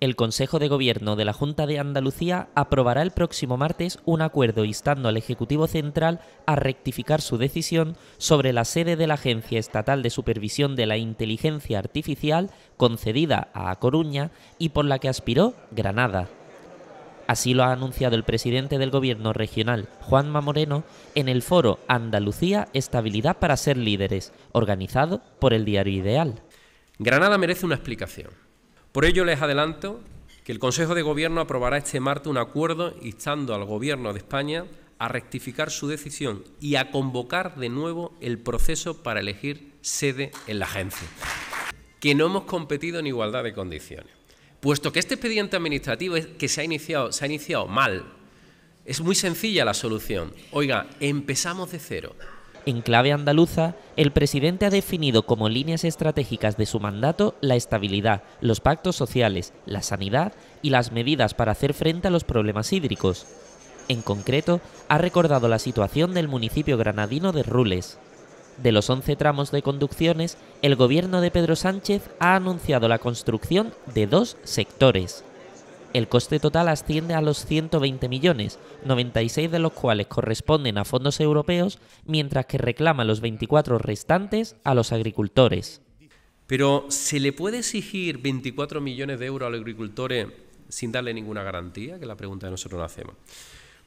El Consejo de Gobierno de la Junta de Andalucía aprobará el próximo martes un acuerdo instando al Ejecutivo Central a rectificar su decisión sobre la sede de la Agencia Estatal de Supervisión de la Inteligencia Artificial concedida a Coruña y por la que aspiró Granada. Así lo ha anunciado el presidente del Gobierno regional, Juanma Moreno, en el foro Andalucía Estabilidad para ser líderes, organizado por el diario Ideal. Granada merece una explicación. Por ello les adelanto que el Consejo de Gobierno aprobará este martes un acuerdo instando al Gobierno de España a rectificar su decisión y a convocar de nuevo el proceso para elegir sede en la agencia. Que no hemos competido en igualdad de condiciones. Puesto que este expediente administrativo que se ha iniciado, se ha iniciado mal, es muy sencilla la solución. Oiga, empezamos de cero. En clave andaluza, el presidente ha definido como líneas estratégicas de su mandato la estabilidad, los pactos sociales, la sanidad y las medidas para hacer frente a los problemas hídricos. En concreto, ha recordado la situación del municipio granadino de Rules. De los 11 tramos de conducciones, el gobierno de Pedro Sánchez ha anunciado la construcción de dos sectores. El coste total asciende a los 120 millones, 96 de los cuales corresponden a fondos europeos, mientras que reclama los 24 restantes a los agricultores. Pero ¿se le puede exigir 24 millones de euros a los agricultores eh, sin darle ninguna garantía? Que la pregunta que nosotros nos hacemos.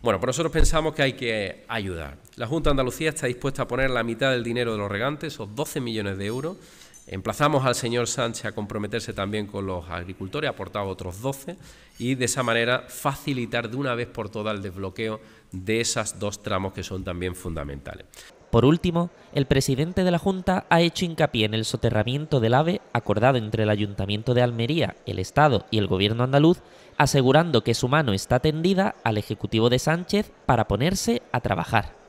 Bueno, por pues nosotros pensamos que hay que ayudar. La Junta de Andalucía está dispuesta a poner la mitad del dinero de los regantes, esos 12 millones de euros, Emplazamos al señor Sánchez a comprometerse también con los agricultores, ha aportado otros 12, y de esa manera facilitar de una vez por todas el desbloqueo de esos dos tramos que son también fundamentales. Por último, el presidente de la Junta ha hecho hincapié en el soterramiento del AVE acordado entre el Ayuntamiento de Almería, el Estado y el Gobierno andaluz, asegurando que su mano está tendida al Ejecutivo de Sánchez para ponerse a trabajar.